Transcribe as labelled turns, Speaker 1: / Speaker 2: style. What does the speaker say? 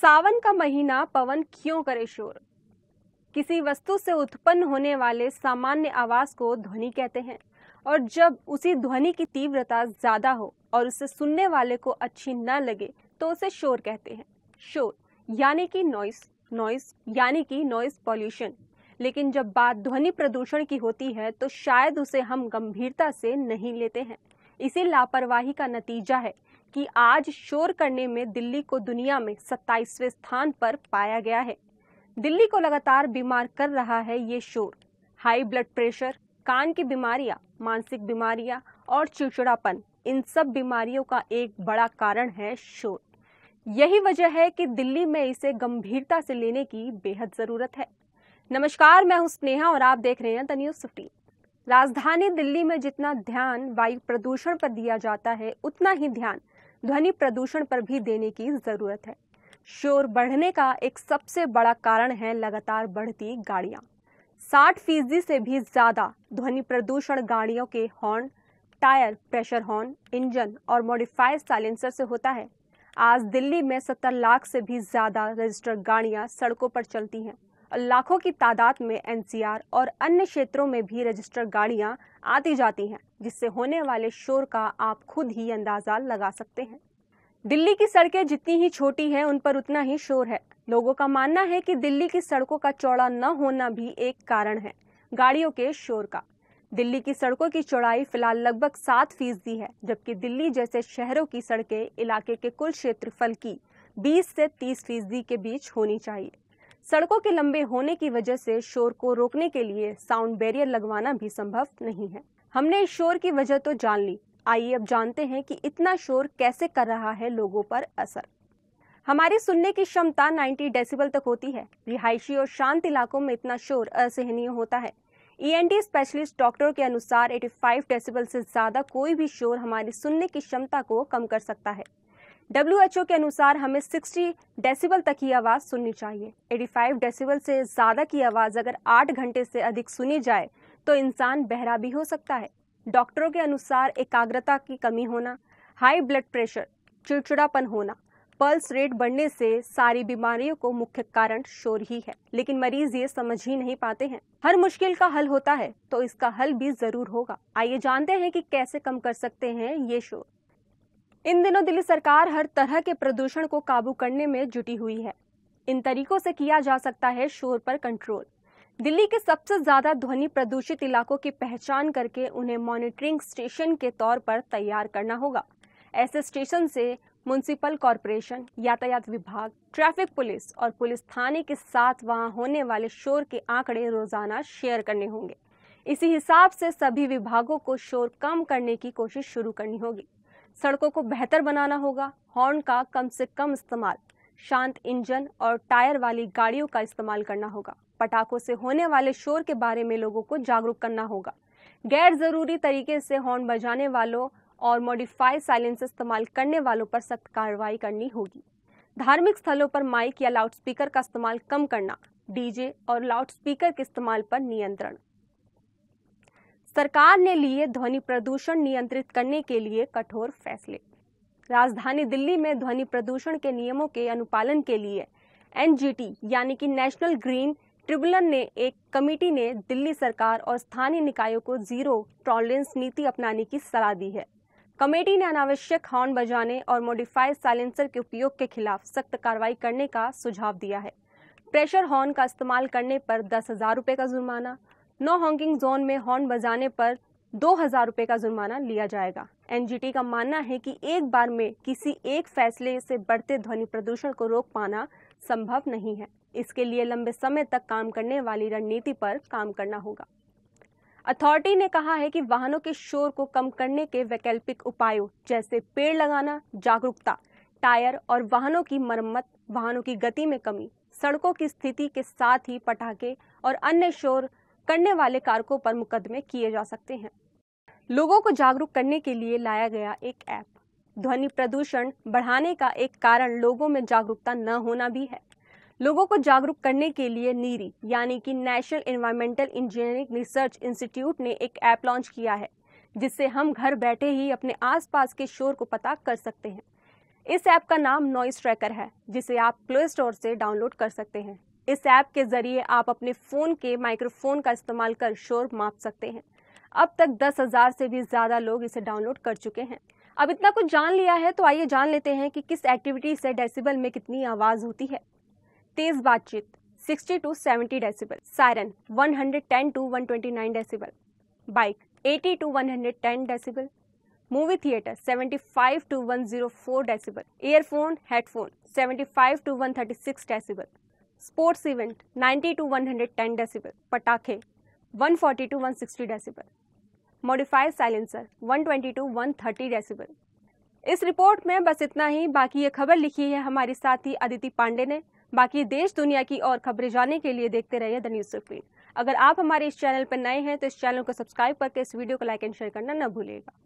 Speaker 1: सावन का महीना पवन क्यों करे शोर किसी वस्तु से उत्पन्न होने वाले सामान्य आवाज को ध्वनि कहते हैं और जब उसी ध्वनि की तीव्रता ज्यादा हो और उसे सुनने वाले को अच्छी न लगे तो उसे शोर कहते हैं शोर यानी कि नॉइस नॉइस यानी कि नॉइस पॉल्यूशन लेकिन जब बात ध्वनि प्रदूषण की होती है तो शायद उसे हम गंभीरता से नहीं लेते हैं इसी लापरवाही का नतीजा है कि आज शोर करने में दिल्ली को दुनिया में 27वें स्थान पर पाया गया है दिल्ली को लगातार बीमार कर रहा है ये शोर हाई ब्लड प्रेशर कान की बीमारियां मानसिक बीमारियां और चिड़चिड़ापन इन सब बीमारियों का एक बड़ा कारण है शोर यही वजह है कि दिल्ली में इसे गंभीरता से लेने की बेहद ज़रूरत है नमस्कार मैं हूं स्नेहा और आप देख रहे हैं द न्यूज फिफ्टीन राजधानी दिल्ली में जितना ध्यान वायु प्रदूषण पर दिया जाता है उतना ही ध्यान ध्वनि प्रदूषण पर भी देने की ज़रूरत है शोर बढ़ने का एक सबसे बड़ा कारण है लगातार बढ़ती गाड़ियाँ साठ फीसदी से भी ज़्यादा ध्वनि प्रदूषण गाड़ियों के horn tyre pressure horn engine और मॉडिफाइड साइलेंसर से होता है आज दिल्ली में सत्तर लाख से भी ज़्यादा रजिस्टर्ड गाड़ियाँ सड़कों पर चलती हैं लाखों की तादाद में एनसीआर और अन्य क्षेत्रों में भी रजिस्टर्ड गाड़ियां आती जाती हैं जिससे होने वाले शोर का आप खुद ही अंदाजा लगा सकते हैं दिल्ली की सड़कें जितनी ही छोटी हैं उन पर उतना ही शोर है लोगों का मानना है कि दिल्ली की सड़कों का चौड़ा न होना भी एक कारण है गाड़ियों के शोर का दिल्ली की सड़कों की चौड़ाई फिलहाल लगभग सात फीसदी है जबकि दिल्ली जैसे शहरों की सड़कें इलाके के कुल क्षेत्रफल की 20 से 30 फीसदी के बीच होनी चाहिए सड़कों के लंबे होने की वजह से शोर को रोकने के लिए साउंड बैरियर लगवाना भी संभव नहीं है हमने इस शोर की वजह तो जान ली आइए अब जानते हैं कि इतना शोर कैसे कर रहा है लोगों पर असर हमारी सुनने की क्षमता 90 डेसिबल तक होती है रिहायशी और शांत इलाकों में इतना शोर असहनीय होता है ईएनटी स्पेशलिस्ट डॉक्टर के अनुसार 85 डेसिबल से ज़्यादा कोई भी शोर हमारी सुनने की क्षमता को कम कर सकता है डब्ल्यू के अनुसार हमें 60 डेसिबल तक की आवाज़ सुननी चाहिए 85 डेसिबल से ज़्यादा की आवाज़ अगर 8 घंटे से अधिक सुनी जाए तो इंसान बहरा भी हो सकता है डॉक्टरों के अनुसार एकाग्रता की कमी होना हाई ब्लड प्रेशर चिड़चिड़ापन होना पल्स रेट बढ़ने से सारी बीमारियों को मुख्य कारण शोर ही है लेकिन मरीज ये समझ ही नहीं पाते हैं हर मुश्किल का हल होता है तो इसका हल भी जरूर होगा आइए जानते हैं कि कैसे कम कर सकते हैं ये शोर इन दिनों दिल्ली सरकार हर तरह के प्रदूषण को काबू करने में जुटी हुई है इन तरीकों से किया जा सकता है शोर पर कंट्रोल दिल्ली के सबसे ज्यादा ध्वनि प्रदूषित इलाकों की पहचान करके उन्हें मॉनिटरिंग स्टेशन के तौर पर तैयार करना होगा ऐसे स्टेशन से म्यूनसिपल कॉरपोरेशन यातायात विभाग ट्रैफिक पुलिस और पुलिस थाने के साथ वहां होने वाले शोर के आंकड़े रोजाना शेयर करने होंगे इसी हिसाब से सभी विभागों को शोर कम करने की कोशिश शुरू करनी होगी सड़कों को बेहतर बनाना होगा हॉर्न का कम से कम इस्तेमाल शांत इंजन और टायर वाली गाड़ियों का इस्तेमाल करना होगा पटाखों से होने वाले शोर के बारे में लोगों को जागरूक करना होगा गैर ज़रूरी तरीके से हॉर्न बजाने वालों और मॉडिफाइड साइलेंस इस्तेमाल करने वालों पर सख्त कार्रवाई करनी होगी धार्मिक स्थलों पर माइक या लाउडस्पीकर का इस्तेमाल कम करना डीजे और लाउडस्पीकर के इस्तेमाल पर नियंत्रण सरकार ने लिए ध्वनि प्रदूषण नियंत्रित करने के लिए कठोर फैसले राजधानी दिल्ली में ध्वनि प्रदूषण के नियमों के अनुपालन के लिए एनजीटी यानी कि नेशनल ग्रीन ट्रिब्यूनल ने एक कमेटी ने दिल्ली सरकार और स्थानीय निकायों को जीरो टॉलरेंस नीति अपनाने की सलाह दी है कमेटी ने अनावश्यक हॉर्न बजाने और मॉडिफाइड साइलेंसर के उपयोग के खिलाफ सख्त कार्रवाई करने का सुझाव दिया है प्रेशर हॉर्न का इस्तेमाल करने पर दस हजार रुपये का जुर्माना नो हॉकिंग जोन में हॉर्न बजाने पर दो हजार रुपये का जुर्माना लिया जाएगा एनजीटी का मानना है कि एक बार में किसी एक फैसले से बढ़ते ध्वनि प्रदूषण को रोक पाना संभव नहीं है इसके लिए लंबे समय तक काम करने वाली रणनीति पर काम करना होगा अथॉरिटी ने कहा है कि वाहनों के शोर को कम करने के वैकल्पिक उपायों जैसे पेड़ लगाना जागरूकता टायर और वाहनों की मरम्मत वाहनों की गति में कमी सड़कों की स्थिति के साथ ही पटाखे और अन्य शोर करने वाले कारकों पर मुकदमे किए जा सकते हैं लोगों को जागरूक करने के लिए लाया गया एक ऐप ध्वनि प्रदूषण बढ़ाने का एक कारण लोगों में जागरूकता न होना भी है लोगों को जागरूक करने के लिए नीरी यानी कि national environmental engineering research institute ने एक ऐप लॉन्च किया है जिससे हम घर बैठे ही अपने आसपास के शोर को पता कर सकते हैं इस ऐप का नाम नॉइस ट्रैकर है जिसे आप प्ले स्टोर से डाउनलोड कर सकते हैं इस ऐप के ज़रिए आप अपने फ़ोन के माइक्रोफोन का इस्तेमाल कर शोर माप सकते हैं अब तक दस हज़ार से भी ज़्यादा लोग इसे डाउनलोड कर चुके हैं अब इतना कुछ जान लिया है तो आइए जान लेते हैं कि किस एक्टिविटी से डेसिबल में कितनी आवाज़ होती है तेज़ बातचीत 60 to 70 decibel siren 110 to 129 decibel bike 80 to 110 decibel movie theatre 75 to 104 decibel earphone headphone 75 to 136 decibel sports event 90 to 110 hundred decibel पटाखे 140 to one sixty decibel modified silencer 120 to one thirty decibel इस report में बस इतना ही बाकी ये खबर लिखी है हमारी साथी अदिति पांडे ने बाकी देश दुनिया की और खबरें जानने के लिए देखते रहिए द न्यूज सुप्रीम अगर आप हमारे इस चैनल पर नए हैं तो इस चैनल को सब्सक्राइब करके इस वीडियो को लाइक एंड शेयर करना न भूलेगा